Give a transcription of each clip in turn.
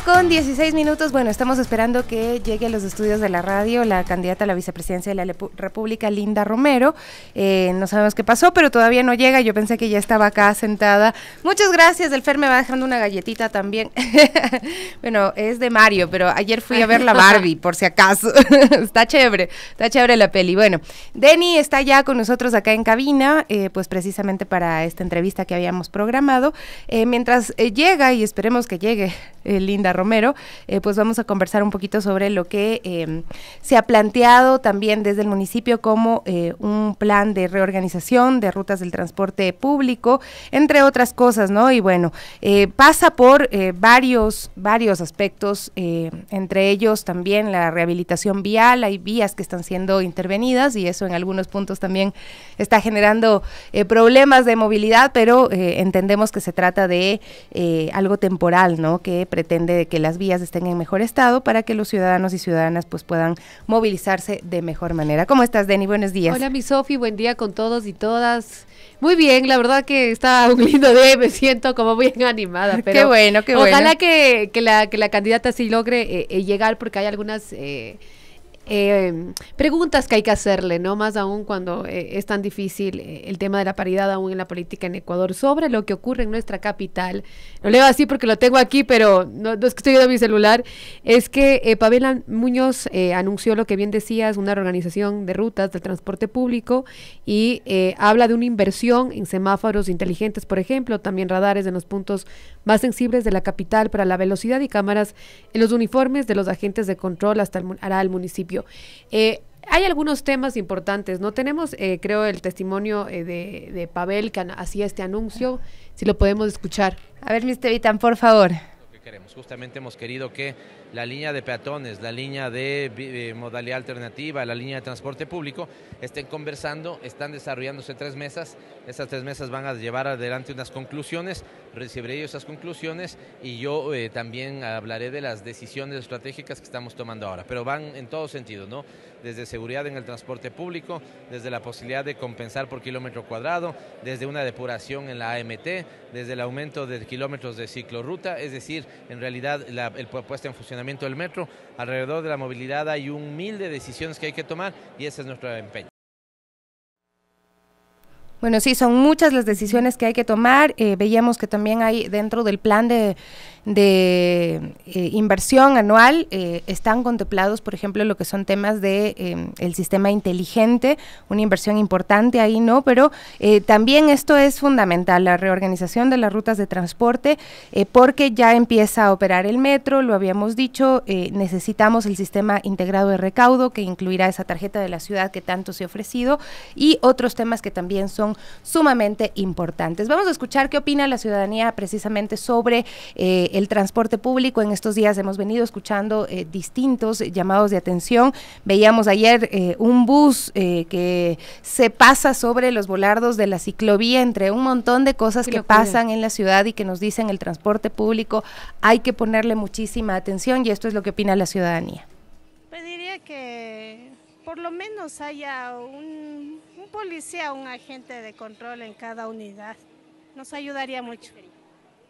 con 16 minutos. Bueno, estamos esperando que llegue a los estudios de la radio la candidata a la vicepresidencia de la República, Linda Romero. Eh, no sabemos qué pasó, pero todavía no llega. Yo pensé que ya estaba acá sentada. Muchas gracias. El Fer me va dejando una galletita también. bueno, es de Mario, pero ayer fui a ver la Barbie, por si acaso. está chévere, está chévere la peli. Bueno, Denny está ya con nosotros acá en cabina, eh, pues precisamente para esta entrevista que habíamos programado. Eh, mientras llega, y esperemos que llegue Linda Romero, eh, pues vamos a conversar un poquito sobre lo que em, se ha planteado también desde el municipio como eh, un plan de reorganización de rutas del transporte público, entre otras cosas, ¿no? Y bueno, eh, pasa por varios, varios aspectos, entre ellos también la rehabilitación vial, hay vías que están siendo intervenidas y eso en algunos puntos también está generando problemas de movilidad, pero entendemos que se trata de algo temporal, ¿no? Que pretende de que las vías estén en mejor estado para que los ciudadanos y ciudadanas pues puedan movilizarse de mejor manera. ¿Cómo estás, Denny? Buenos días. Hola, mi Sofi, buen día con todos y todas. Muy bien, la verdad que está un lindo día me siento como bien animada. qué bueno, qué bueno. Ojalá que, que, la, que la candidata sí logre eh, eh, llegar porque hay algunas... Eh, Em, preguntas que hay que hacerle, ¿no? Más aún cuando eh, es tan difícil eh, el tema de la paridad aún en la política en Ecuador, sobre lo que ocurre en nuestra capital. Lo leo así porque lo tengo aquí, pero no, es que estoy viendo mi celular. Es que eh, Pavela Muñoz anunció lo que bien decías, una organización de rutas del transporte público y habla de una inversión en semáforos inteligentes, por ejemplo, también radares en los puntos más sensibles de la capital para la velocidad y cámaras en los uniformes de los agentes de control hasta el, hará el municipio. Eh, hay algunos temas importantes, ¿no? Tenemos, eh, creo, el testimonio eh, de, de, Pavel que hacía este anuncio, si lo podemos escuchar. A ver, Mr. Vitan, por favor. Lo que queremos, justamente hemos querido que la línea de peatones, la línea de eh, modalidad alternativa, la línea de transporte público, estén conversando, están desarrollándose tres mesas, esas tres mesas van a llevar adelante unas conclusiones, recibiré esas conclusiones y yo eh, también hablaré de las decisiones estratégicas que estamos tomando ahora, pero van en todos sentidos, ¿no? Desde seguridad en el transporte público, desde la posibilidad de compensar por kilómetro cuadrado, desde una depuración en la AMT, desde el aumento de kilómetros de ciclorruta, es decir, en realidad el propuesta en funcionamiento del metro. Alrededor de la movilidad hay un mil de decisiones que hay que tomar y ese es nuestro empeño. Bueno, sí, son muchas las decisiones que hay que tomar. Eh, veíamos que también hay dentro del plan de, eh, inversión anual, eh, están contemplados, por ejemplo, lo que son temas de em, el sistema inteligente, una inversión importante ahí, ¿no? Pero también esto es fundamental, la reorganización de las rutas de transporte, porque ya empieza a operar el metro, lo habíamos dicho, necesitamos el sistema integrado de recaudo, que incluirá esa tarjeta de la ciudad que tanto se ha ofrecido, y otros temas que también son sumamente importantes. Vamos a escuchar qué opina la ciudadanía precisamente sobre eh, el transporte público. En estos días hemos venido escuchando eh, distintos llamados de atención. Veíamos ayer eh, un bus que se pasa sobre los volardos de la ciclovía, entre un montón de cosas que pasan en la ciudad y que nos dicen el transporte público hay que ponerle muchísima atención y esto es lo que opina la ciudadanía. Pues que por lo menos haya un policía, un agente de control en cada unidad. Nos ayudaría mucho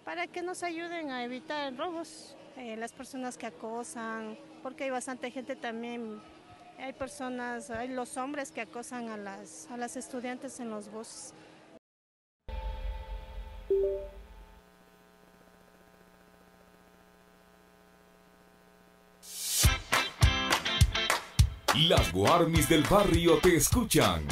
para que nos ayuden a evitar robos, eh, las personas que acosan, porque hay bastante gente también, hay personas, hay los hombres que acosan a las, a las estudiantes en los buses. Las guarmis del barrio te escuchan.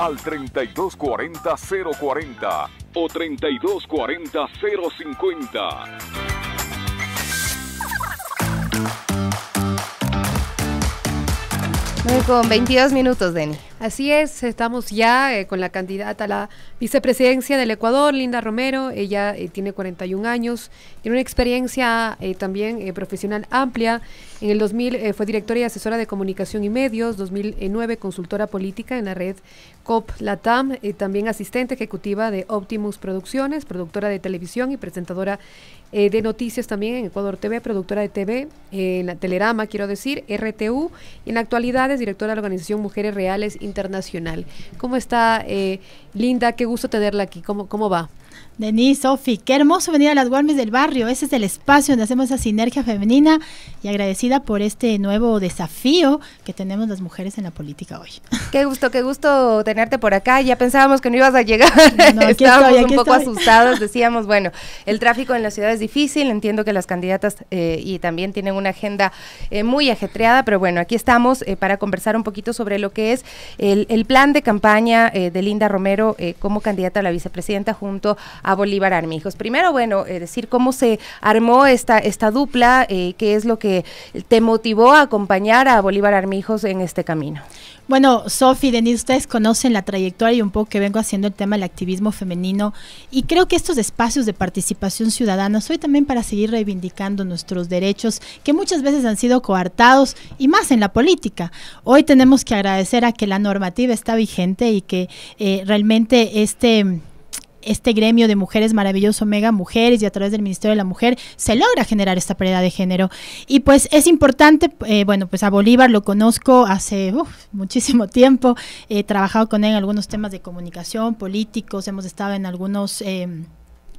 al 3240-040 o 3240-050. con 22 minutos, Deni. Así es, estamos ya eh, con la candidata a la vicepresidencia del Ecuador, Linda Romero. Ella eh, tiene 41 años, tiene una experiencia eh, también profesional amplia. En el 2000 fue directora y asesora de comunicación y medios, 2009 consultora política en la red COP Latam, también asistente ejecutiva de Optimus Producciones, productora de televisión y presentadora eh, de noticias también en Ecuador TV, productora de TV, en la Telerama, quiero decir, RTU, y en la actualidad es directora de la organización Mujeres Reales Internacional. ¿Cómo está, eh, Linda? Qué gusto tenerla aquí. ¿Cómo, cómo va? Denise, Sofi, qué hermoso venir a las warmies del barrio. Ese es el espacio donde hacemos esa sinergia femenina y agradecida por este nuevo desafío que tenemos las mujeres en la política hoy. Qué gusto, qué gusto tenerte por acá. Ya pensábamos que no ibas a llegar. Estábamos un poco asustados. Decíamos, bueno, el tráfico en la ciudad es difícil. Entiendo que las candidatas eh, y también tienen una agenda eh, muy ajetreada, pero bueno, aquí estamos eh, para conversar un poquito sobre lo que es el plan de campaña de Linda Romero como candidata a la vicepresidenta junto a a Bolívar Armijos. Primero, bueno, eh, decir cómo se armó esta, esta dupla, eh, qué es lo que te motivó a acompañar a Bolívar Armijos en este camino. Bueno, Sofi, Denise, ustedes conocen la trayectoria y un poco que vengo haciendo el tema del activismo femenino y creo que estos espacios de participación ciudadana soy también para seguir reivindicando nuestros derechos que muchas veces han sido coartados y más en la política. Hoy tenemos que agradecer a que la normativa está vigente y que eh, realmente este este gremio de mujeres maravilloso, Mega Mujeres, y a través del Ministerio de la Mujer, se logra generar esta paridad de género. Y pues es importante, eh, bueno, pues a Bolívar lo conozco hace muchísimo tiempo, he trabajado con él en algunos temas de comunicación, políticos, hemos estado en algunos... Em,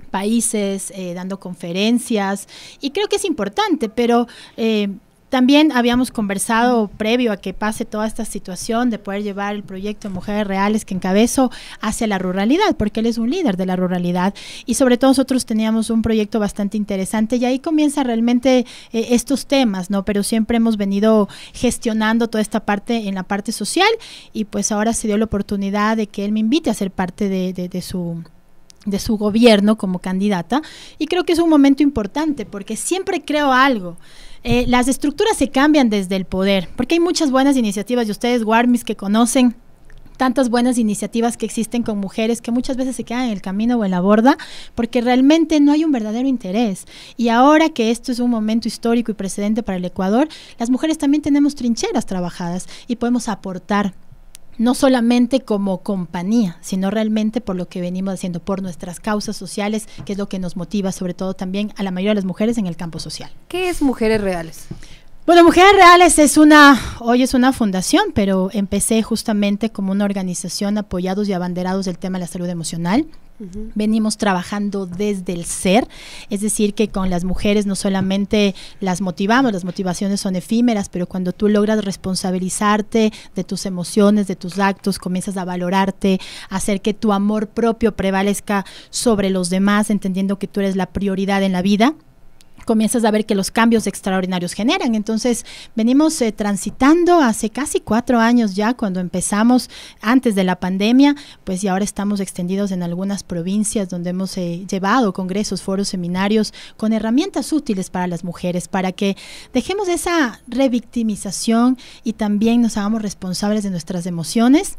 países, eh, dando conferencias, y creo que es importante, pero em, también habíamos conversado previo a que pase toda esta situación de poder llevar el proyecto de Mujeres Reales que encabezo hacia la ruralidad, porque él es un líder de la ruralidad y sobre todo nosotros teníamos un proyecto bastante interesante y ahí comienza realmente eh, estos temas, ¿no? Pero siempre hemos venido gestionando toda esta parte en la parte social y pues ahora se dio la oportunidad de que él me invite a ser parte de, su de su gobierno como candidata y creo que es un momento importante porque siempre creo algo eh, las estructuras se cambian desde el poder, porque hay muchas buenas iniciativas y ustedes, guarmis que conocen tantas buenas iniciativas que existen con mujeres que muchas veces se quedan en el camino o en la borda porque realmente no hay un verdadero interés. Y ahora que esto es un momento histórico y precedente para el Ecuador, las mujeres también tenemos trincheras trabajadas y podemos aportar no solamente como compañía, sino realmente por lo que venimos haciendo, por nuestras causas sociales, que es lo que nos motiva sobre todo también a la mayoría de las mujeres en el campo social. ¿Qué es Mujeres Reales? Bueno, Mujeres Reales es una, hoy es una fundación, pero empecé justamente como una organización apoyados y abanderados del tema de la salud emocional. Venimos trabajando desde el ser, es decir, que con las mujeres no solamente las motivamos, las motivaciones son efímeras, pero cuando tú logras responsabilizarte de tus emociones, de tus actos, comienzas a valorarte, hacer que tu amor propio prevalezca sobre los demás, entendiendo que tú eres la prioridad en la vida, comienzas a ver que los cambios extraordinarios generan. Entonces, venimos eh, transitando hace casi cuatro años ya, cuando empezamos antes de la pandemia, pues y ahora estamos extendidos en algunas provincias donde hemos eh, llevado congresos, foros, seminarios con herramientas útiles para las mujeres, para que dejemos esa revictimización y también nos hagamos responsables de nuestras emociones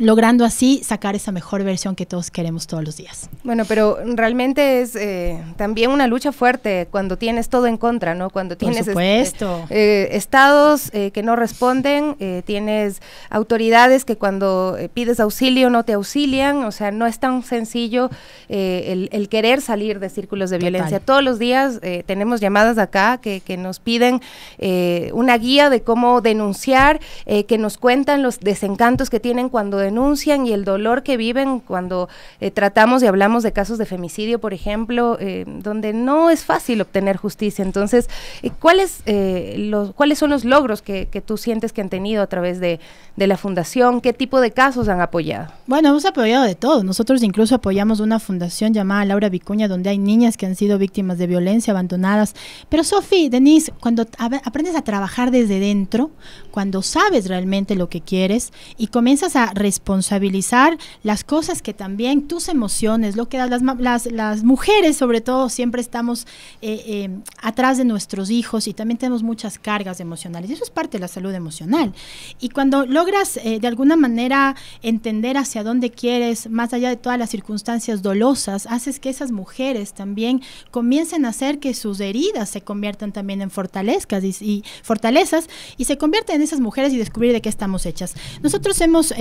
logrando así sacar esa mejor versión que todos queremos todos los días. Bueno, pero realmente es eh, también una lucha fuerte cuando tienes todo en contra, ¿no? Cuando tienes este, eh, estados eh, que no responden, tienes autoridades que cuando pides auxilio no te auxilian, o sea, no es tan sencillo el, querer salir de círculos de violencia. Todos los días tenemos llamadas acá que, que nos piden una guía de cómo denunciar, que nos cuentan los desencantos que tienen cuando denuncian y el dolor que viven cuando eh, tratamos y hablamos de casos de femicidio, por ejemplo, eh, donde no es fácil obtener justicia. Entonces, eh, ¿cuáles, los, ¿cuáles son los logros que, que, tú sientes que han tenido a través de, de la fundación? ¿Qué tipo de casos han apoyado? Bueno, hemos apoyado de todo. Nosotros incluso apoyamos una fundación llamada Laura Vicuña, donde hay niñas que han sido víctimas de violencia, abandonadas. Pero Sofi, Denise, cuando aprendes a trabajar desde dentro, cuando sabes realmente lo que quieres y comienzas a respetar responsabilizar las cosas que también tus emociones, lo que las, las, las mujeres sobre todo siempre estamos eh, eh, atrás de nuestros hijos y también tenemos muchas cargas emocionales. eso es parte de la salud emocional. Y cuando logras eh, de alguna manera entender hacia dónde quieres, más allá de todas las circunstancias dolosas, haces que esas mujeres también comiencen a hacer que sus heridas se conviertan también en fortalezas y, fortalezas y se convierten en esas mujeres y descubrir de qué estamos hechas. Nosotros hemos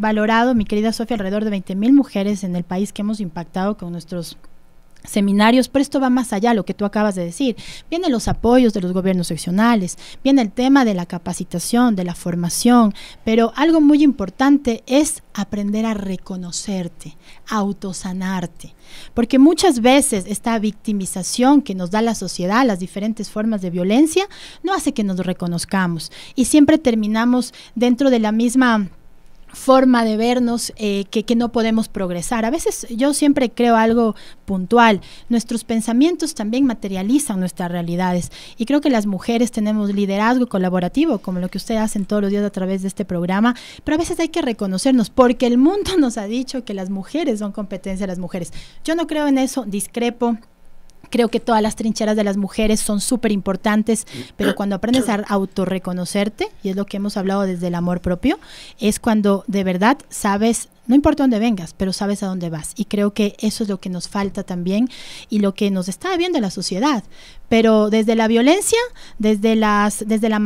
valorado, mi querida Sofía, alrededor de 20.000 mujeres en el país que hemos impactado con nuestros seminarios, pero esto va más allá, de lo que tú acabas de decir. Vienen los apoyos de los gobiernos seccionales, viene el tema de la capacitación, de la formación, pero algo muy importante es aprender a reconocerte, a autosanarte, porque muchas veces esta victimización que nos da la sociedad, las diferentes formas de violencia, no hace que nos reconozcamos y siempre terminamos dentro de la misma forma de vernos eh, que, que, no podemos progresar. A veces yo siempre creo algo puntual. Nuestros pensamientos también materializan nuestras realidades. Y creo que las mujeres tenemos liderazgo colaborativo, como lo que ustedes hacen todos los días a través de este programa. Pero a veces hay que reconocernos, porque el mundo nos ha dicho que las mujeres son competencia de las mujeres. Yo no creo en eso, discrepo Creo que todas las trincheras de las mujeres son súper importantes, pero cuando aprendes a autorreconocerte, y es lo que hemos hablado desde el amor propio, es cuando de verdad sabes, no importa dónde vengas, pero sabes a dónde vas. Y creo que eso es lo que nos falta también y lo que nos está viendo la sociedad. Pero desde la violencia, desde, las, desde la,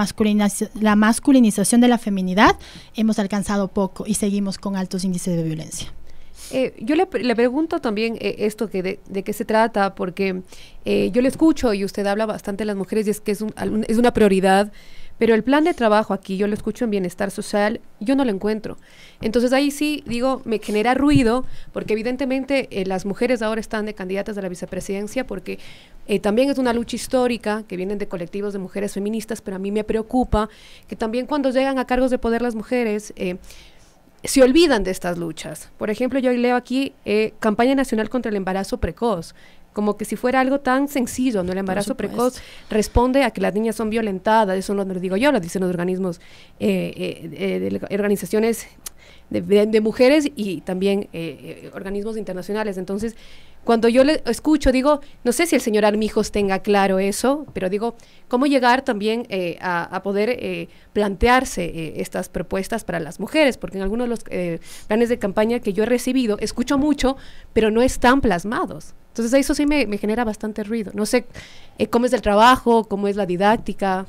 la masculinización de la feminidad, hemos alcanzado poco y seguimos con altos índices de violencia. Eh, yo le, le, pregunto también eh, esto que de, qué se trata, porque eh, yo le escucho y usted habla bastante de las mujeres y es que es, es una prioridad, pero el plan de trabajo aquí, yo lo escucho en bienestar social, yo no lo encuentro. Entonces ahí sí, digo, me genera ruido, porque evidentemente las mujeres ahora están de candidatas a la vicepresidencia, porque también es una lucha histórica que vienen de colectivos de mujeres feministas, pero a mí me preocupa que también cuando llegan a cargos de poder las mujeres se olvidan de estas luchas. Por ejemplo, yo leo aquí eh, Campaña Nacional contra el Embarazo Precoz, como que si fuera algo tan sencillo, ¿no? El embarazo precoz responde a que las niñas son violentadas, eso no lo digo yo, lo dicen los organismos, eh, eh, de, organizaciones de, de, mujeres y también organismos internacionales. Entonces, cuando yo le escucho, digo, no sé si el señor Armijos tenga claro eso, pero digo, cómo llegar también eh, a, poder eh, plantearse eh, estas propuestas para las mujeres, porque en algunos de los planes de campaña que yo he recibido, escucho mucho, pero no están plasmados. Entonces eso sí me, me genera bastante ruido. No sé cómo es el trabajo, cómo es la didáctica.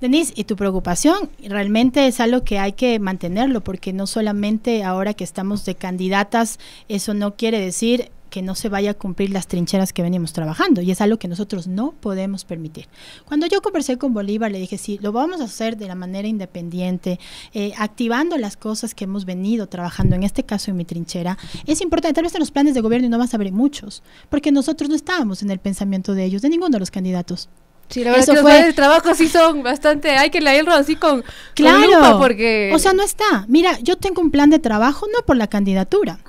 Denise, y tu preocupación realmente es algo que hay que mantenerlo, porque no solamente ahora que estamos de candidatas, eso no quiere decir que no se vaya a cumplir las trincheras que venimos trabajando y es algo que nosotros no podemos permitir. Cuando yo conversé con Bolívar le dije, sí, lo vamos a hacer de la manera independiente, eh, activando las cosas que hemos venido trabajando, en este caso en mi trinchera, es importante, tal vez en los planes de gobierno no vas a ver muchos, porque nosotros no estábamos en el pensamiento de ellos, de ninguno de los candidatos. Sí, la verdad que los de trabajo sí son bastante. Hay que leerlo así con. Claro. lupa porque... O sea, no está. Mira, yo tengo un plan de trabajo no por la candidatura.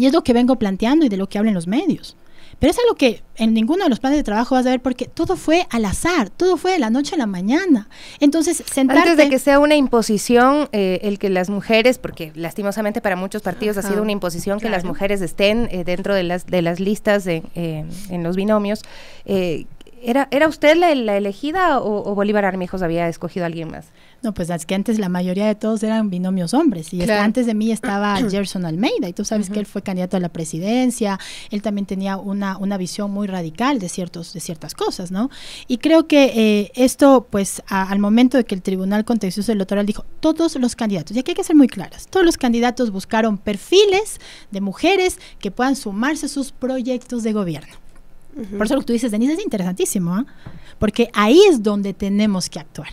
Y es lo que vengo planteando y de lo que hablan los medios. Pero es algo que en ninguno de los planes de trabajo vas a ver porque todo fue al azar, todo fue de la noche a la mañana. Entonces, sentarte... Antes de que sea una imposición eh, el que las mujeres, porque lastimosamente para muchos partidos ha sido una imposición que las mujeres estén eh, dentro de las, de las listas eh, en los binomios, ¿era, ¿era usted la, elegida o Bolívar Armijos había escogido a alguien más? No, pues es que antes la mayoría de todos eran binomios hombres. Y antes de mí estaba Gerson Almeida. Y tú sabes que él fue candidato a la presidencia. Él también tenía una, visión muy radical de, ciertos, de ciertas cosas, ¿no? Y creo que eh, esto, pues al momento de que el Tribunal Contencioso Electoral dijo, todos los candidatos, y aquí hay que ser muy claras, todos los candidatos buscaron perfiles de mujeres que puedan sumarse a sus proyectos de gobierno. Por eso lo que tú dices, Denise, es interesantísimo, ¿ah? porque ahí es donde tenemos que actuar.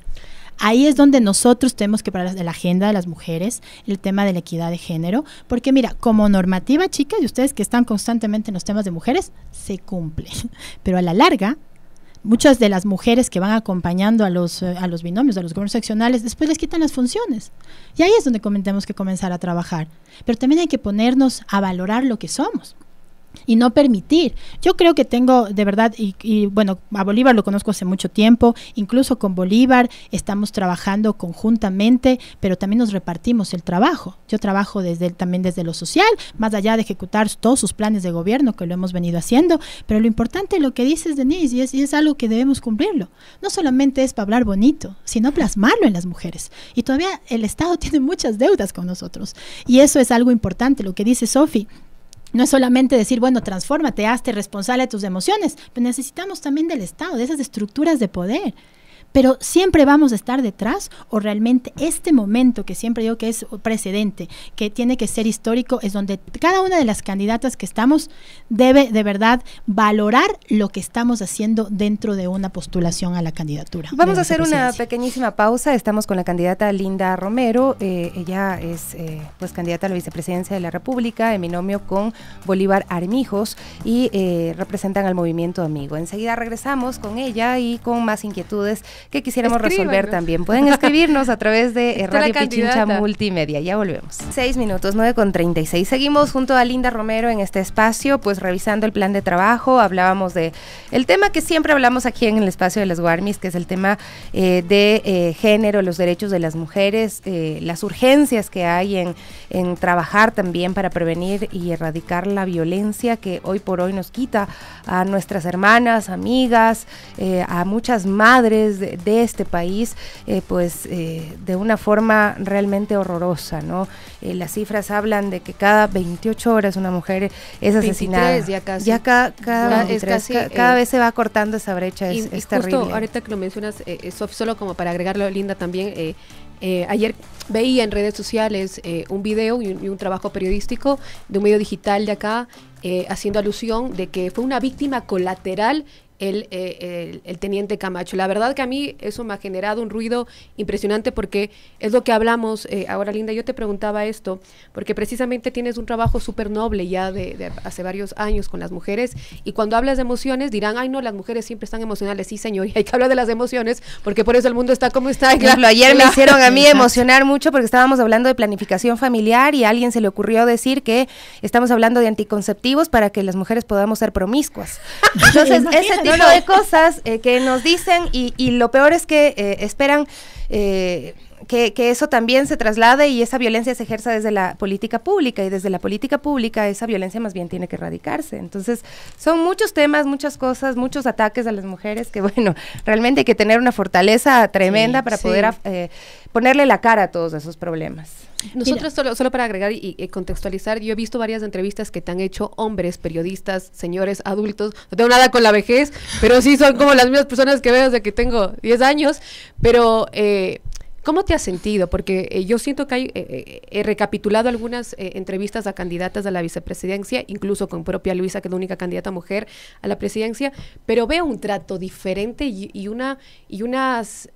Ahí es donde nosotros tenemos que parar la agenda de las mujeres, el tema de la equidad de género, porque mira, como normativa, chicas, y ustedes que están constantemente en los temas de mujeres, se cumple. Pero a la larga, muchas de las mujeres que van acompañando a los, eh, a los binomios, a los gobiernos seccionales, después les quitan las funciones. Y ahí es donde tenemos que comenzar a trabajar. Pero también hay que ponernos a valorar lo que somos y no permitir. Yo creo que tengo de verdad, y, bueno, a Bolívar lo conozco hace mucho tiempo, incluso con Bolívar estamos trabajando conjuntamente, pero también nos repartimos el trabajo. Yo trabajo desde también desde lo social, más allá de ejecutar todos sus planes de gobierno que lo hemos venido haciendo, pero lo importante lo que dices, Denise, y es, y es algo que debemos cumplirlo. No solamente es para hablar bonito, sino plasmarlo en las mujeres. Y todavía el Estado tiene muchas deudas con nosotros. Y eso es algo importante, lo que dice Sofi no es solamente decir, bueno, transfórmate, hazte responsable de tus emociones, pero necesitamos también del Estado, de esas estructuras de poder pero siempre vamos a estar detrás o realmente este momento que siempre digo que es precedente, que tiene que ser histórico, es donde cada una de las candidatas que estamos debe de verdad valorar lo que estamos haciendo dentro de una postulación a la candidatura. Vamos a hacer una pequeñísima pausa. Estamos con la candidata Linda Romero. Eh, ella es eh, pues candidata a la vicepresidencia de la República en binomio con Bolívar Armijos y eh, representan al movimiento amigo. Enseguida regresamos con ella y con más inquietudes que quisiéramos resolver también. Pueden escribirnos a través de eh, Radio Pichincha Multimedia. Ya volvemos. Seis minutos, nueve con treinta y seis, Seguimos junto a Linda Romero en este espacio, pues revisando el plan de trabajo. Hablábamos de el tema que siempre hablamos aquí en el espacio de las Guarmis, que es el tema eh, de eh, género, los derechos de las mujeres, las urgencias que hay en, en trabajar también para prevenir y erradicar la violencia que hoy por hoy nos quita a nuestras hermanas, amigas, a muchas madres de, de este país, eh, pues eh, de una forma realmente horrorosa, ¿no? Eh, las cifras hablan de que cada 28 horas una mujer es asesinada. ya casi. cada, cada vez se va cortando esa brecha, es, Justo ahorita que lo mencionas, solo como para agregarlo, Linda, también, ayer veía en redes sociales un video y un, trabajo periodístico de un medio digital de acá haciendo alusión de que fue una víctima colateral eh, el, teniente Camacho. La verdad que a mí eso me ha generado un ruido impresionante porque es lo que hablamos. Eh, ahora, Linda, yo te preguntaba esto, porque precisamente tienes un trabajo súper noble ya de, hace varios años con las mujeres y cuando hablas de emociones dirán, ay no, las mujeres siempre están emocionales. Sí, señor, y hay que hablar de las emociones porque por eso el mundo está como está. Claro, ayer me hicieron a mí emocionar mucho porque estábamos hablando de planificación familiar y a alguien se le ocurrió decir que estamos hablando de anticonceptivos para que las mujeres podamos ser promiscuas. Entonces, ese no, no. de cosas eh, que nos dicen y, y, lo peor es que eh, esperan... Eh, que, eso también se traslade y esa violencia se ejerza desde la política pública y desde la política pública esa violencia más bien tiene que erradicarse. Entonces, son muchos temas, muchas cosas, muchos ataques a las mujeres que, bueno, realmente hay que tener una fortaleza tremenda para poder ponerle la cara a todos esos problemas. Nosotros solo, solo, para agregar y, contextualizar, yo he visto varias entrevistas que te han hecho hombres, periodistas, señores, adultos, no tengo nada con la vejez, pero sí son como las mismas personas que veo desde que tengo 10 años, pero eh, ¿Cómo te has sentido? Porque eh, yo siento que eh, eh, he recapitulado algunas entrevistas a candidatas a la vicepresidencia, incluso con propia Luisa, que es la única candidata mujer a la presidencia, pero veo un trato diferente y unas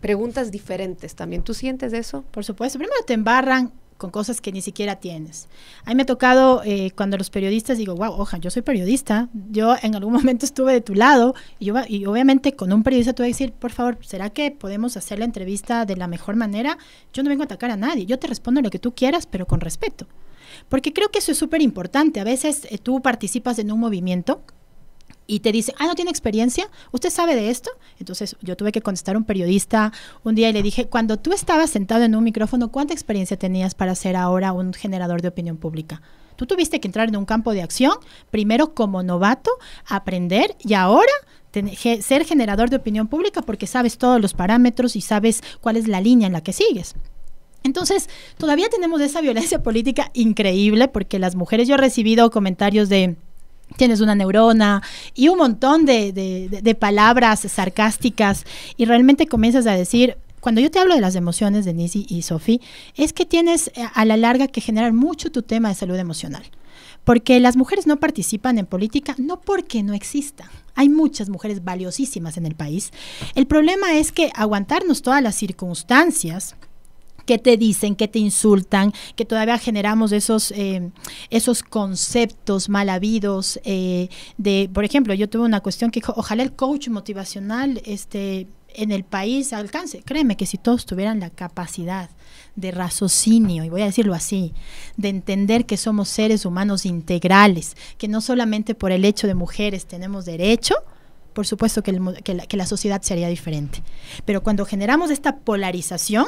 preguntas diferentes también. ¿Tú sientes eso? Por supuesto. Primero te embarran con cosas que ni siquiera tienes. A mí me ha tocado eh, cuando los periodistas digo, wow, oja, yo soy periodista, yo en algún momento estuve de tu lado y, obviamente con un periodista te voy a decir, por favor, ¿será que podemos hacer la entrevista de la mejor manera? Yo no vengo a atacar a nadie, yo te respondo lo que tú quieras, pero con respeto. Porque creo que eso es súper importante. A veces eh, tú participas en un movimiento y te dice, ah, no tiene experiencia, ¿usted sabe de esto? Entonces yo tuve que contestar a un periodista un día y le dije, cuando tú estabas sentado en un micrófono, ¿cuánta experiencia tenías para ser ahora un generador de opinión pública? Tú tuviste que entrar en un campo de acción, primero como novato, aprender y ahora ser generador de opinión pública porque sabes todos los parámetros y sabes cuál es la línea en la que sigues. Entonces, todavía tenemos esa violencia política increíble porque las mujeres, yo he recibido comentarios de tienes una neurona y un montón de, palabras sarcásticas y realmente comienzas a decir, cuando yo te hablo de las emociones, de y, y Sofi, es que tienes eh, a la larga que generar mucho tu tema de salud emocional. Porque las mujeres no participan en política no porque no existan. Hay muchas mujeres valiosísimas en el país. El problema es que aguantarnos todas las circunstancias qué te dicen, qué te insultan, que todavía generamos esos, eh, esos conceptos mal habidos eh, de, por ejemplo, yo tuve una cuestión que ojalá el coach motivacional este, en el país alcance. Créeme que si todos tuvieran la capacidad de raciocinio, y voy a decirlo así, de entender que somos seres humanos integrales, que no solamente por el hecho de mujeres tenemos derecho, por supuesto que, que la sociedad sería diferente. Pero cuando generamos esta polarización,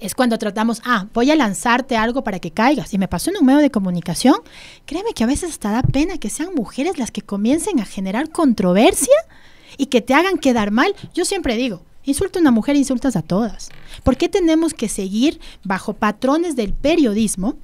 es cuando tratamos, ah, voy a lanzarte algo para que caigas. Y me pasó en un medio de comunicación, créeme que a veces hasta da pena que sean mujeres las que comiencen a generar controversia y que te hagan quedar mal. Yo siempre digo, insulta a una mujer, insultas a todas. ¿Por qué tenemos que seguir bajo patrones del periodismo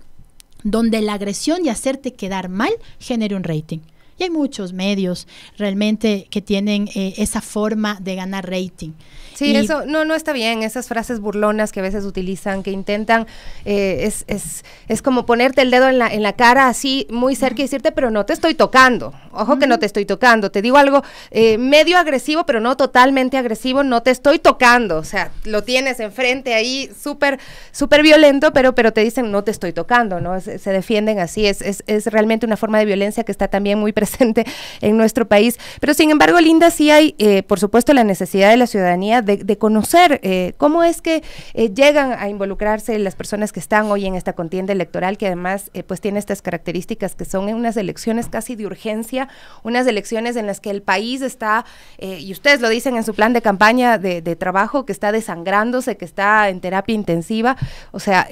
donde la agresión y hacerte quedar mal genere un rating? Y hay muchos medios realmente que tienen eh, esa forma de ganar rating. Sí, eso no, no está bien, esas frases burlonas que a veces utilizan, que intentan, eh, es, es, como ponerte el dedo en la, cara así muy cerca y decirte, pero no te estoy tocando, ojo que no te estoy tocando, te digo algo eh, medio agresivo, pero no totalmente agresivo, no te estoy tocando, o sea, lo tienes enfrente ahí súper, súper violento, pero, pero te dicen, no te estoy tocando, ¿no? Se, defienden así, es, es, es realmente una forma de violencia que está también muy presente presente en nuestro país. Pero sin embargo, Linda, sí hay, eh, por supuesto, la necesidad de la ciudadanía de, conocer eh, cómo es que eh, llegan a involucrarse las personas que están hoy en esta contienda electoral, que además pues tiene estas características que son unas elecciones casi de urgencia, unas elecciones en las que el país está, y ustedes lo dicen en su plan de campaña de, trabajo, que está desangrándose, que está en terapia intensiva. O sea,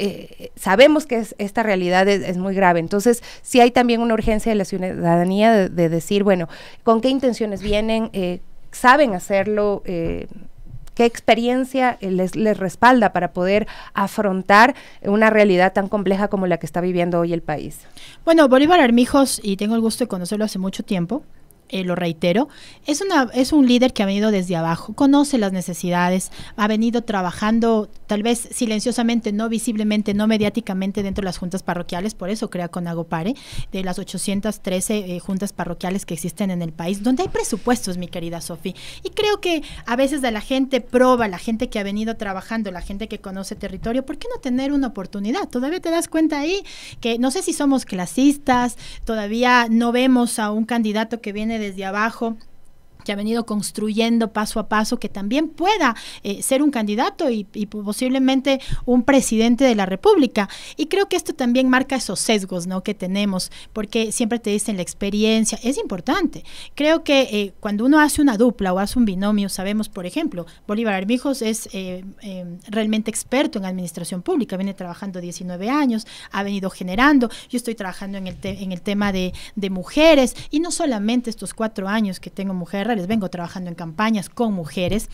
sabemos que es, esta realidad es, es muy grave. Entonces, sí hay también una urgencia de la ciudadanía de de, decir, bueno, con qué intenciones vienen, eh, saben hacerlo. Eh, qué experiencia les, les, respalda para poder afrontar una realidad tan compleja como la que está viviendo hoy el país. Bueno, Bolívar Armijos, y tengo el gusto de conocerlo hace mucho tiempo, eh, lo reitero, es, una, es un líder que ha venido desde abajo, conoce las necesidades, ha venido trabajando tal vez silenciosamente, no visiblemente, no mediáticamente dentro de las juntas parroquiales, por eso crea Pare, de las 813 eh, juntas parroquiales que existen en el país, donde hay presupuestos, mi querida Sofi. Y creo que a veces de la gente proba, la gente que ha venido trabajando, la gente que conoce territorio, ¿por qué no tener una oportunidad? Todavía te das cuenta ahí que no sé si somos clasistas, todavía no vemos a un candidato que viene de desde abajo, que ha venido construyendo paso a paso, que también pueda eh, ser un candidato y, posiblemente un presidente de la República. Y creo que esto también marca esos sesgos ¿no? que tenemos, porque siempre te dicen la experiencia, es importante. Creo que eh, cuando uno hace una dupla o hace un binomio, sabemos, por ejemplo, Bolívar Armijos es eh, em, realmente experto en administración pública, viene trabajando 19 años, ha venido generando, yo estoy trabajando en el, en el tema de, de mujeres, y no solamente estos cuatro años que tengo mujer les vengo trabajando en campañas con mujeres.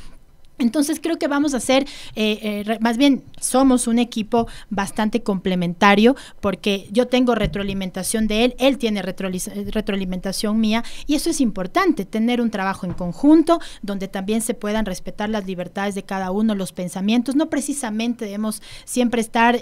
Entonces creo que vamos a ser, eh, eh, más bien somos un equipo bastante complementario porque yo tengo retroalimentación de él, él tiene eh, retroalimentación mía y eso es importante, tener un trabajo en conjunto donde también se puedan respetar las libertades de cada uno, los pensamientos, no precisamente debemos siempre estar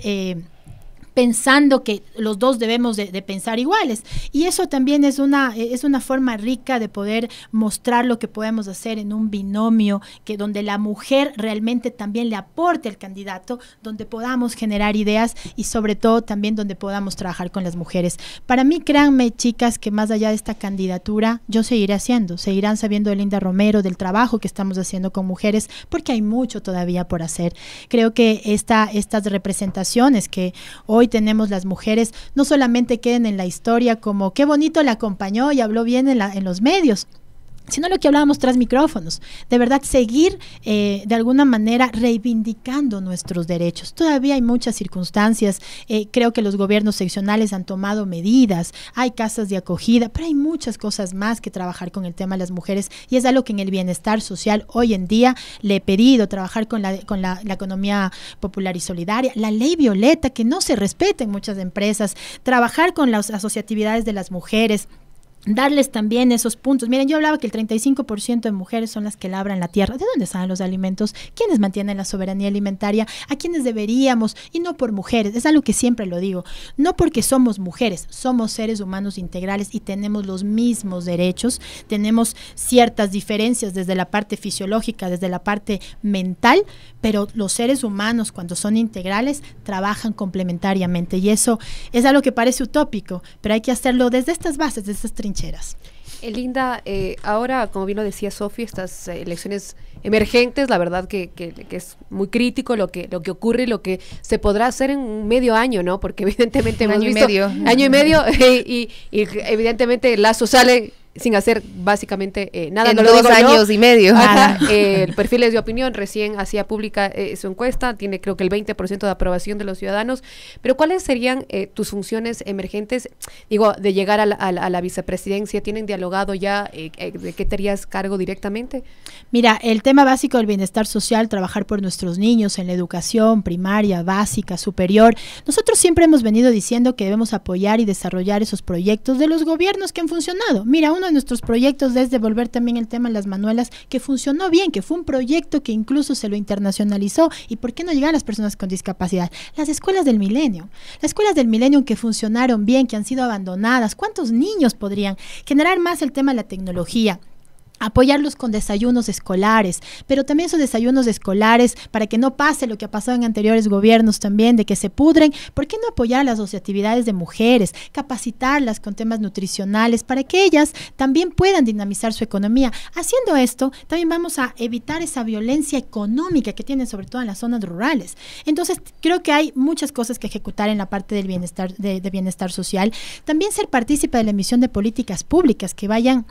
pensando que los dos debemos de, pensar iguales. Y eso también es una, es una forma rica de poder mostrar lo que podemos hacer en un binomio, que donde la mujer realmente también le aporte al candidato, donde podamos generar ideas y sobre todo también donde podamos trabajar con las mujeres. Para mí, créanme, chicas, que más allá de esta candidatura, yo seguiré haciendo, seguirán sabiendo de Linda Romero, del trabajo que estamos haciendo con mujeres, porque hay mucho todavía por hacer. Creo que esta, estas representaciones que hoy tenemos las mujeres no solamente queden en la historia como qué bonito la acompañó y habló bien en, en los medios, sino lo que hablábamos tras micrófonos, de verdad seguir eh, de alguna manera reivindicando nuestros derechos. Todavía hay muchas circunstancias, eh, creo que los gobiernos seccionales han tomado medidas, hay casas de acogida, pero hay muchas cosas más que trabajar con el tema de las mujeres y es algo que en el bienestar social hoy en día le he pedido, trabajar con la, con la, la economía popular y solidaria, la ley violeta que no se respeta en muchas empresas, trabajar con las asociatividades de las mujeres darles también esos puntos. Miren, yo hablaba que el 35% de mujeres son las que labran la tierra. ¿De dónde salen los alimentos? ¿Quiénes mantienen la soberanía alimentaria? ¿A quiénes deberíamos? Y no por mujeres, es algo que siempre lo digo. No porque somos mujeres, somos seres humanos integrales y tenemos los mismos derechos, tenemos ciertas diferencias desde la parte fisiológica, desde la parte mental, pero los seres humanos cuando son integrales trabajan complementariamente y eso es algo que parece utópico, pero hay que hacerlo desde estas bases, desde estas eh, Linda, eh, ahora, como bien lo decía Sofía, estas eh, elecciones emergentes, la verdad que, es muy crítico lo que, lo que ocurre y lo que se podrá hacer en medio año, ¿no? Porque evidentemente hemos año medio. Año y medio. y, y, Lazo sale sin hacer básicamente eh, nada. En dos años y medio. Eh, el perfil es de opinión, recién hacía pública eh, su encuesta, tiene creo que el 20% de aprobación de los ciudadanos, pero ¿cuáles serían tus funciones emergentes? Digo, de llegar a la, vicepresidencia, ¿tienen dialogado ya de qué te cargo directamente? Mira, el tema básico del bienestar social, trabajar por nuestros niños en la educación primaria, básica, superior. Nosotros siempre hemos venido diciendo que debemos apoyar y desarrollar esos proyectos de los gobiernos que han funcionado. Mira, uno de nuestros proyectos es devolver también el tema de las manuelas, que funcionó bien, que fue un proyecto que incluso se lo internacionalizó. ¿Y por qué no llegan las personas con discapacidad? Las escuelas del milenio. Las escuelas del milenio que funcionaron bien, que han sido abandonadas. ¿Cuántos niños podrían generar más el tema de la tecnología? apoyarlos con desayunos escolares, pero también esos desayunos escolares para que no pase lo que ha pasado en anteriores gobiernos también, de que se pudren, ¿por qué no apoyar las actividades de mujeres, capacitarlas con temas nutricionales para que ellas también puedan dinamizar su economía? Haciendo esto, también vamos a evitar esa violencia económica que tienen sobre todo en las zonas rurales. Entonces, creo que hay muchas cosas que ejecutar en la parte del bienestar, de, bienestar social. También ser partícipe de la emisión de políticas públicas que vayan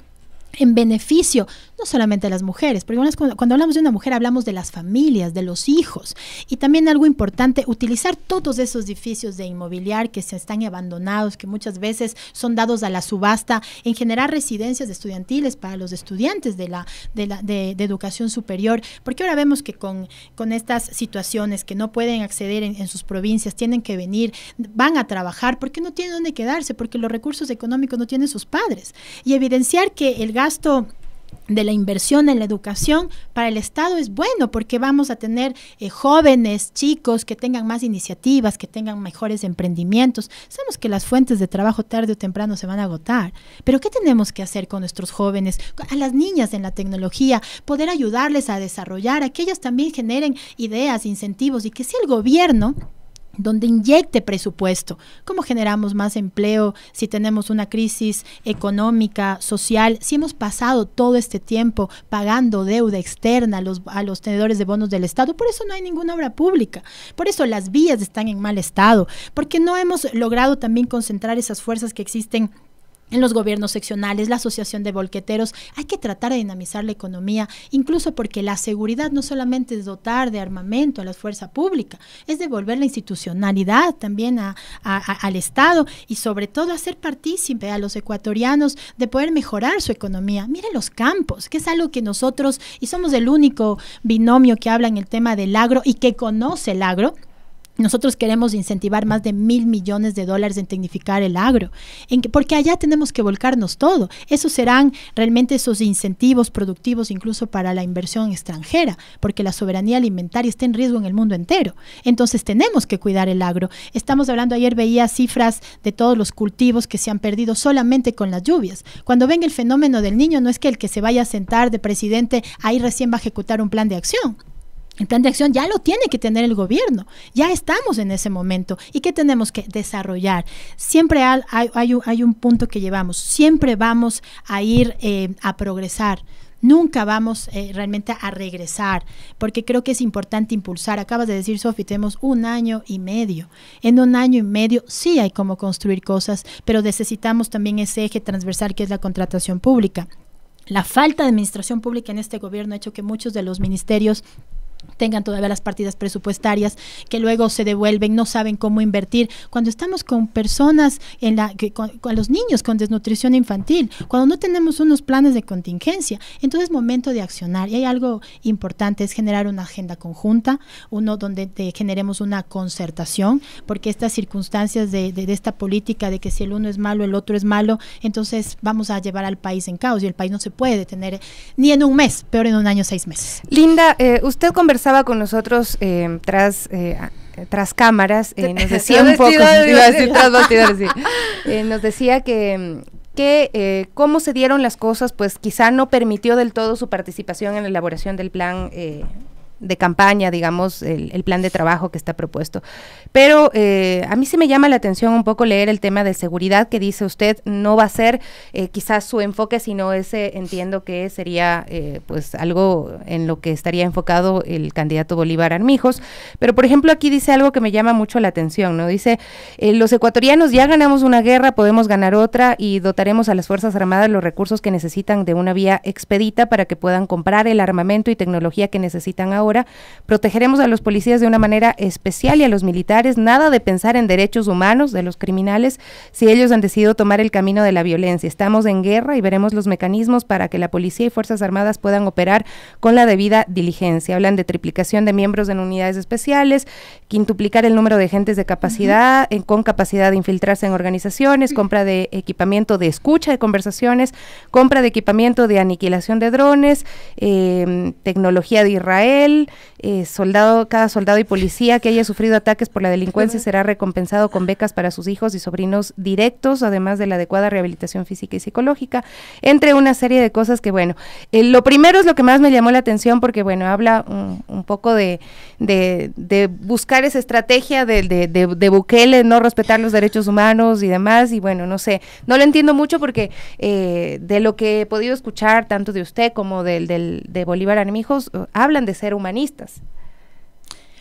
en beneficio, no solamente de las mujeres, porque cuando hablamos de una mujer hablamos de las familias, de los hijos, y también algo importante, utilizar todos esos edificios de inmobiliar que se están abandonados, que muchas veces son dados a la subasta, en generar residencias estudiantiles para los estudiantes de la, de, educación superior, porque ahora vemos que con, con estas situaciones que no pueden acceder en, sus provincias, tienen que venir, van a trabajar, porque no tienen dónde quedarse, porque los recursos económicos no tienen sus padres, y evidenciar que el gasto gasto de la inversión en la educación para el Estado es bueno porque vamos a tener eh, jóvenes, chicos que tengan más iniciativas, que tengan mejores emprendimientos. Sabemos que las fuentes de trabajo tarde o temprano se van a agotar, pero ¿qué tenemos que hacer con nuestros jóvenes, a las niñas en la tecnología? Poder ayudarles a desarrollar, a que ellas también generen ideas, incentivos y que si el gobierno donde inyecte presupuesto. ¿Cómo generamos más empleo? Si tenemos una crisis económica, social, si hemos pasado todo este tiempo pagando deuda externa a los, tenedores de bonos del Estado, por eso no hay ninguna obra pública, por eso las vías están en mal estado, porque no hemos logrado también concentrar esas fuerzas que existen en los gobiernos seccionales, la Asociación de Volqueteros, hay que tratar de dinamizar la economía, incluso porque la seguridad no solamente es dotar de armamento a la fuerza pública, es devolver la institucionalidad también al Estado y sobre todo hacer partícipe a los ecuatorianos de poder mejorar su economía. Miren los campos, que es algo que nosotros, y somos el único binomio que habla en el tema del agro y que conoce el agro, nosotros queremos incentivar más de mil millones de dólares en tecnificar el agro, en porque allá tenemos que volcarnos todo. Esos serán realmente esos incentivos productivos incluso para la inversión extranjera, porque la soberanía alimentaria está en riesgo en el mundo entero. Entonces tenemos que cuidar el agro. Estamos hablando, ayer veía cifras de todos los cultivos que se han perdido solamente con las lluvias. Cuando venga el fenómeno del niño, no es que el que se vaya a sentar de presidente ahí recién va a ejecutar un plan de acción. El plan de acción ya lo tiene que tener el gobierno, ya estamos en ese momento. ¿Y qué tenemos que desarrollar? Siempre hay, un punto que llevamos, siempre vamos a ir eh, a progresar. Nunca vamos eh, realmente a regresar, porque creo que es importante impulsar. Acabas de decir, Sofi, tenemos un año y medio. En un año y medio sí hay cómo construir cosas, pero necesitamos también ese eje transversal que es la contratación pública. La falta de administración pública en este gobierno ha hecho que muchos de los ministerios tengan todavía las partidas presupuestarias que luego se devuelven, no saben cómo invertir. Cuando estamos con personas, en la, con, los niños con desnutrición infantil, cuando no tenemos unos planes de contingencia, entonces es momento de accionar. Y hay algo importante, es generar una agenda conjunta, uno donde generemos una concertación, porque estas circunstancias de, esta política de que si el uno es malo, el otro es malo, entonces vamos a llevar al país en caos y el país no se puede detener ni en un mes, peor en un año, seis meses. Linda, eh, usted conversaba con nosotros eh, tras... Eh, tras cámaras, eh, nos decía un poco, eh, nos decía que, que eh, cómo se dieron las cosas, pues quizá no permitió del todo su participación en la elaboración del plan eh, de campaña, digamos, el, plan de trabajo que está propuesto. Pero eh, a mí se me llama la atención un poco leer el tema de seguridad que dice usted, no va a ser eh, quizás su enfoque, sino ese entiendo que sería eh, pues algo en lo que estaría enfocado el candidato Bolívar Armijos. Pero por ejemplo aquí dice algo que me llama mucho la atención, ¿no? Dice, los ecuatorianos ya ganamos una guerra, podemos ganar otra y dotaremos a las Fuerzas Armadas los recursos que necesitan de una vía expedita para que puedan comprar el armamento y tecnología que necesitan ahora ahora, protegeremos a los policías de una manera especial y a los militares, nada de pensar en derechos humanos de los criminales si ellos han decidido tomar el camino de la violencia. Estamos en guerra y veremos los mecanismos para que la policía y Fuerzas Armadas puedan operar con la debida diligencia. Hablan de triplicación de miembros en unidades especiales, quintuplicar el número de agentes de capacidad, eh, con capacidad de infiltrarse en organizaciones, compra de equipamiento de escucha de conversaciones, compra de equipamiento de aniquilación de drones, em, tecnología de Israel, eh, soldado, cada soldado y policía que haya sufrido ataques por la delincuencia será recompensado con becas para sus hijos y sobrinos directos, además de la adecuada rehabilitación física y psicológica, entre una serie de cosas que, bueno, eh, lo primero es lo que más me llamó la atención porque, bueno, habla un, poco de, de, buscar esa estrategia de, de, Bukele, no respetar los derechos humanos y demás, y bueno, no sé, no lo entiendo mucho porque eh, de lo que he podido escuchar tanto de usted como del, de Bolívar Armijos, hablan de ser humano humanistas.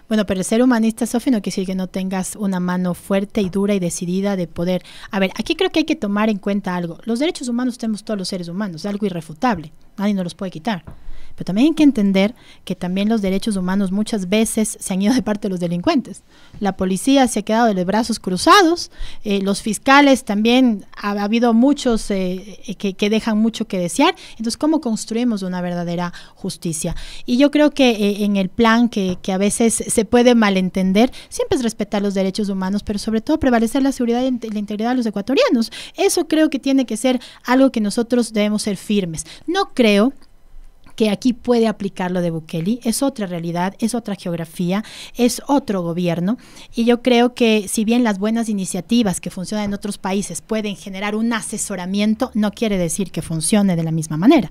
Bueno, pero ser humanista, Sofi, no quiere decir que no tengas una mano fuerte y dura y decidida de poder. A ver, aquí creo que hay que tomar en cuenta algo. Los derechos humanos tenemos todos los seres humanos, es algo irrefutable. Nadie nos los puede quitar. Pero también hay que entender que también los derechos humanos muchas veces se han ido de parte de los delincuentes. La policía se ha quedado de brazos cruzados, eh, los fiscales también, ha, habido muchos eh, eh, que, dejan mucho que desear. Entonces, ¿cómo construimos una verdadera justicia? Y yo creo que en el plan que, que a veces se puede malentender, siempre es respetar los derechos humanos, pero sobre todo prevalecer la seguridad y la integridad de los ecuatorianos. Eso creo que tiene que ser algo que nosotros debemos ser firmes. No creo que aquí puede aplicar lo de Bukele. Es otra realidad, es otra geografía, es otro gobierno. Y yo creo que si bien las buenas iniciativas que funcionan en otros países pueden generar un asesoramiento, no quiere decir que funcione de la misma manera.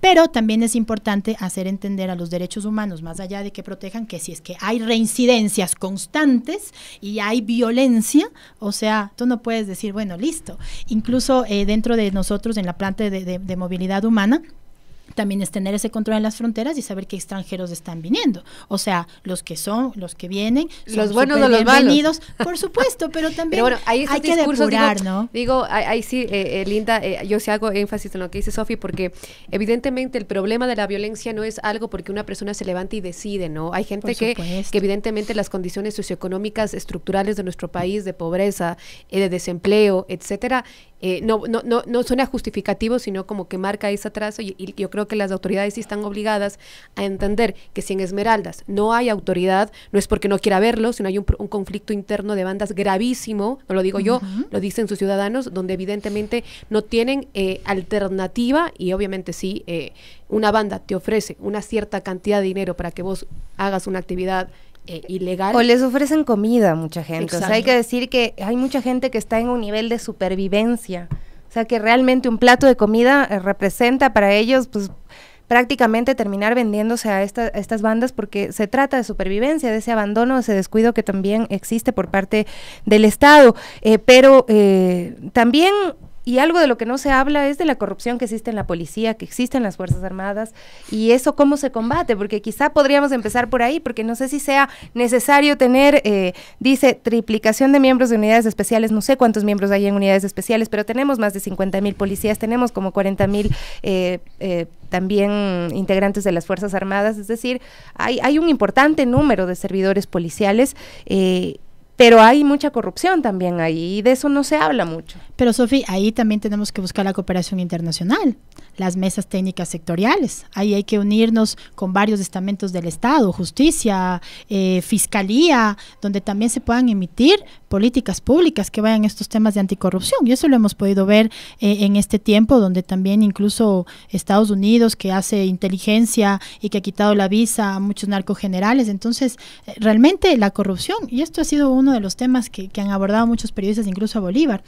Pero también es importante hacer entender a los derechos humanos, más allá de que protejan, que si es que hay reincidencias constantes y hay violencia, o sea, tú no puedes decir, bueno, listo. Incluso eh, dentro de nosotros, en la planta de movilidad humana, también es tener ese control en las fronteras y saber qué extranjeros están viniendo. O sea, los que son, los que vienen, los buenos los malos. Por supuesto, pero también hay que depurar, digo, ¿no? Digo, ahí, sí, eh, eh, Linda, eh, yo sí hago énfasis en lo que dice Sofi, porque evidentemente el problema de la violencia no es algo porque una persona se levanta y decide, ¿no? Hay gente que, que evidentemente las condiciones socioeconómicas estructurales de nuestro país, de pobreza, de desempleo, etcétera, no, no, no, no suena justificativo, sino como que marca ese atraso y yo creo que las autoridades sí están obligadas a entender que si en Esmeraldas no hay autoridad, no es porque no quiera verlo, sino hay un, conflicto interno de bandas gravísimo, no lo digo yo, lo dicen sus ciudadanos, donde evidentemente no tienen eh, alternativa y obviamente sí, eh, una banda te ofrece una cierta cantidad de dinero para que vos hagas una actividad eh, ilegal. O les ofrecen comida mucha gente. hay que decir que hay mucha gente que está en un nivel de supervivencia o sea que realmente un plato de comida eh, representa para ellos pues prácticamente terminar vendiéndose a, estas bandas porque se trata de supervivencia, de ese abandono, de ese descuido que también existe por parte del Estado. Eh, pero eh, también y algo de lo que no se habla es de la corrupción que existe en la policía, que existe en las Fuerzas Armadas, y eso cómo se combate, porque quizá podríamos empezar por ahí, porque no sé si sea necesario tener, eh, dice, triplicación de miembros de unidades especiales, no sé cuántos miembros hay en unidades especiales, pero tenemos más de 50 mil policías, tenemos como 40 mil eh, eh, también integrantes de las Fuerzas Armadas, es decir, hay, hay un importante número de servidores policiales pero hay mucha corrupción también ahí y de eso no se habla mucho. Pero Sofi, ahí también tenemos que buscar la cooperación internacional, las mesas técnicas sectoriales. Ahí hay que unirnos con varios estamentos del Estado, justicia, eh, fiscalía, donde también se puedan emitir políticas públicas que vayan estos temas de anticorrupción. Y eso lo hemos podido ver eh, en este tiempo, donde también incluso Estados Unidos, que hace inteligencia y que ha quitado la visa a muchos narcogenerales. Entonces, eh, realmente la corrupción, y esto ha sido uno de los temas que, que han abordado muchos periodistas, incluso a Bolívar,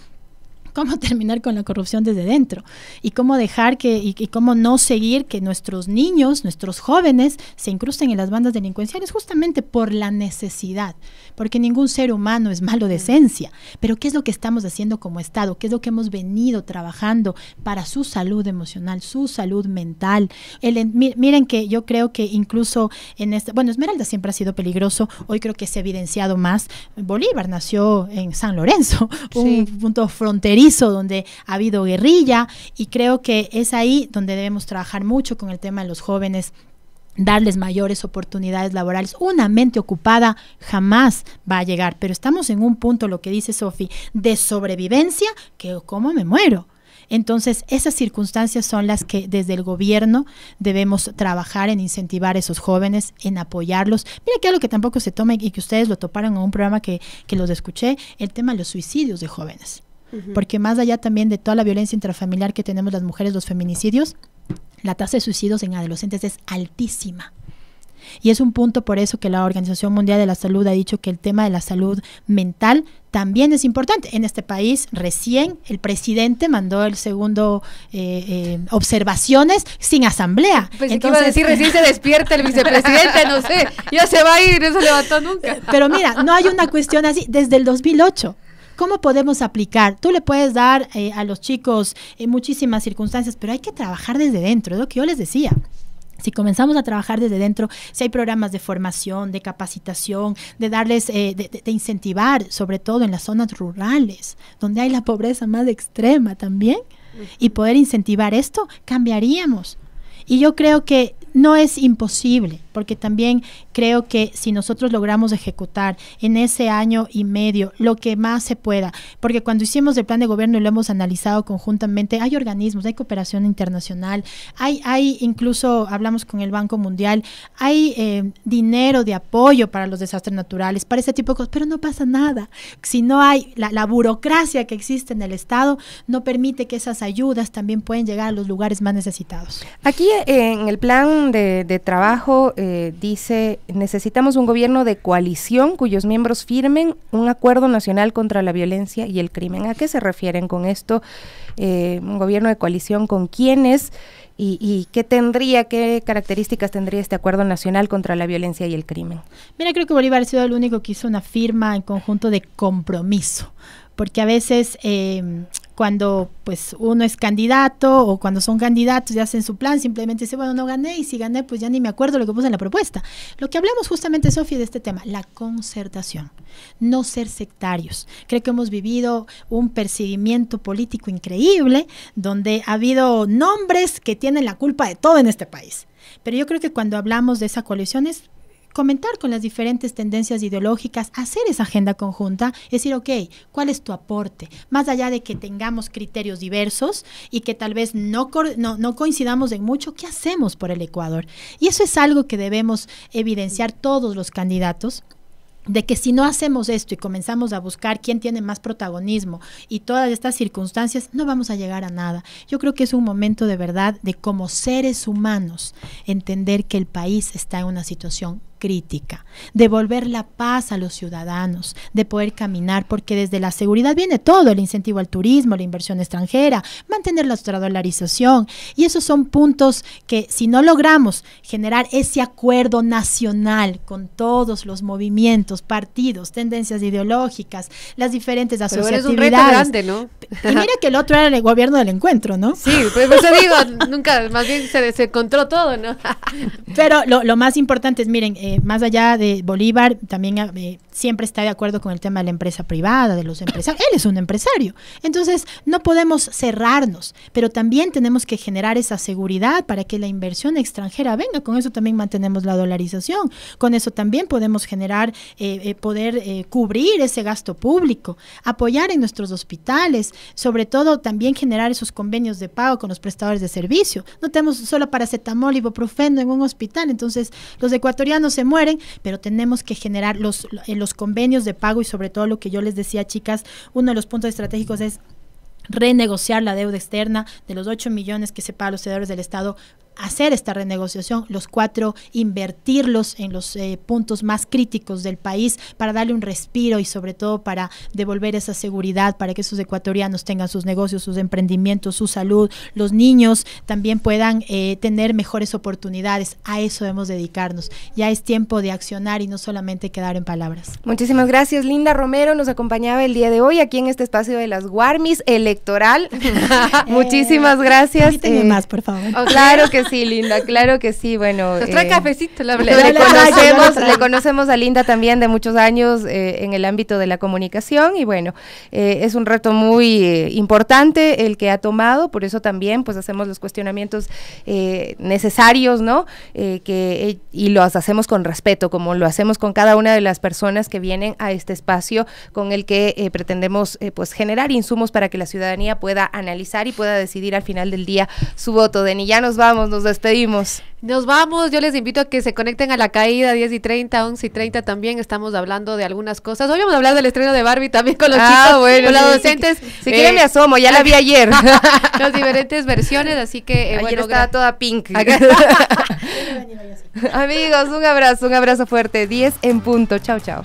cómo terminar con la corrupción desde dentro y cómo dejar que, y, cómo no seguir que nuestros niños, nuestros jóvenes se incrusten en las bandas delincuenciales justamente por la necesidad, porque ningún ser humano es malo de esencia. Pero ¿qué es lo que estamos haciendo como Estado? ¿Qué es lo que hemos venido trabajando para su salud emocional, su salud mental? miren que yo creo que incluso en este, bueno, Esmeralda siempre ha sido peligroso, hoy creo que se ha evidenciado más. Bolívar nació en San Lorenzo, un punto fronterizo donde ha habido guerrilla, y creo que es ahí donde debemos trabajar mucho con el tema de los jóvenes darles mayores oportunidades laborales. Una mente ocupada jamás va a llegar, pero estamos en un punto, lo que dice Sofi, de sobrevivencia, que cómo me muero. Entonces, esas circunstancias son las que desde el gobierno debemos trabajar en incentivar a esos jóvenes, en apoyarlos. Mira que algo que tampoco se toma y que ustedes lo toparon en un programa que, que los escuché, el tema de los suicidios de jóvenes porque más allá también de toda la violencia intrafamiliar que tenemos las mujeres, los feminicidios, la tasa de suicidios en adolescentes es altísima. Y es un punto por eso que la Organización Mundial de la Salud ha dicho que el tema de la salud mental también es importante. En este país recién el presidente mandó el segundo eh, eh, observaciones sin asamblea. Pues Entonces, pues, iba a decir recién se despierta el vicepresidente, no sé, ya se va a ir, no se levantó nunca. Pero mira, no hay una cuestión así desde el 2008. ¿Cómo podemos aplicar? Tú le puedes dar eh, a los chicos en eh, muchísimas circunstancias, pero hay que trabajar desde dentro, es lo que yo les decía. Si comenzamos a trabajar desde dentro, si hay programas de formación, de capacitación, de darles, eh, de, incentivar, sobre todo en las zonas rurales, donde hay la pobreza más extrema también, y poder incentivar esto, cambiaríamos. Y yo creo que no es imposible porque también creo que si nosotros logramos ejecutar en ese año y medio lo que más se pueda, porque cuando hicimos el plan de gobierno y lo hemos analizado conjuntamente, hay organismos, hay cooperación internacional, hay, hay incluso, hablamos con el Banco Mundial, hay eh, dinero de apoyo para los desastres naturales, para ese tipo de cosas, pero no pasa nada. Si no hay la, burocracia que existe en el Estado, no permite que esas ayudas también puedan llegar a los lugares más necesitados. Aquí eh, en el plan de, trabajo, eh, dice, necesitamos un gobierno de coalición cuyos miembros firmen un acuerdo nacional contra la violencia y el crimen. ¿A qué se refieren con esto? Eh, un gobierno de coalición con quiénes y, qué tendría, qué características tendría este acuerdo nacional contra la violencia y el crimen. Mira, creo que Bolívar ha sido el único que hizo una firma en conjunto de compromiso porque a veces eh, cuando pues uno es candidato o cuando son candidatos y hacen su plan, simplemente dice, bueno, no gané y si gané, pues ya ni me acuerdo lo que puse en la propuesta. Lo que hablamos justamente, Sofía, de este tema, la concertación, no ser sectarios. Creo que hemos vivido un perseguimiento político increíble donde ha habido nombres que tienen la culpa de todo en este país. Pero yo creo que cuando hablamos de esa coalición es comentar con las diferentes tendencias ideológicas, hacer esa agenda conjunta, decir, ok, ¿cuál es tu aporte? Más allá de que tengamos criterios diversos y que tal vez no, no, no coincidamos en mucho, ¿qué hacemos por el Ecuador? Y eso es algo que debemos evidenciar todos los candidatos de que si no hacemos esto y comenzamos a buscar quién tiene más protagonismo y todas estas circunstancias, no vamos a llegar a nada. Yo creo que es un momento de verdad de como seres humanos entender que el país está en una situación crítica, devolver la paz a los ciudadanos, de poder caminar, porque desde la seguridad viene todo, el incentivo al turismo, la inversión extranjera, mantener la dolarización. Y esos son puntos que si no logramos generar ese acuerdo nacional con todos los movimientos, partidos, tendencias ideológicas, las diferentes asociaciones. un reto grande, ¿no? Y mira que el otro era el gobierno del encuentro, ¿no? Sí, pues eso pues, digo, nunca, más bien se, desencontró todo, ¿no? Pero lo, más importante es, miren, eh, eh, más allá de Bolívar, también eh, siempre está de acuerdo con el tema de la empresa privada, de los empresarios. Él es un empresario. Entonces, no podemos cerrarnos, pero también tenemos que generar esa seguridad para que la inversión extranjera venga. Con eso también mantenemos la dolarización. Con eso también podemos generar, eh, poder cubrir ese gasto público, apoyar en nuestros hospitales, sobre todo también generar esos convenios de pago con los prestadores de servicio. No tenemos solo paracetamol y ibuprofeno en un hospital. Entonces, los ecuatorianos se mueren, pero tenemos que generar los, eh, los convenios de pago y sobre todo lo que yo les decía, chicas, uno de los puntos estratégicos es renegociar la deuda externa de los 8 millones que se paga los cedores del Estado, hacer esta renegociación, los cuatro invertirlos en los eh, puntos más críticos del país para darle un respiro y sobre todo para devolver esa seguridad para que esos ecuatorianos tengan sus negocios, sus emprendimientos, su salud, los niños también puedan eh, tener mejores oportunidades. A eso debemos dedicarnos. Ya es tiempo de accionar y no solamente quedar en palabras. Muchísimas gracias, Linda Romero. Nos acompañaba el día de hoy aquí en este espacio de las Guarmis electoral. Muchísimas eh, gracias. más, por favor. claro que sí, Linda, claro que sí. Bueno, nos trae eh, cafecito, la verdad. Le, conocemos, le conocemos a Linda también de muchos años eh, en el ámbito de la comunicación y bueno, eh, es un reto muy importante el que ha tomado, por eso también pues hacemos los cuestionamientos necesarios, ¿no? que, y los hacemos con respeto, como lo hacemos con cada una de las personas que vienen a este espacio con el que pretendemos pues generar insumos para que la ciudadanía pueda analizar y pueda decidir al final del día su voto. Deni, ya nos vamos nos despedimos. Nos vamos, yo les invito a que se conecten a la caída 10 y 30, 11 y 30 también, estamos hablando de algunas cosas. Hoy vamos a hablar del estreno de Barbie también con los ah, chicos, con los docentes. Si, quieren me eh, asomo, ya la vi ayer. las diferentes versiones, así que... Eh, ayer bueno, estaba toda pink. Amigos, un abrazo, un abrazo fuerte, 10 en punto, chao, chao.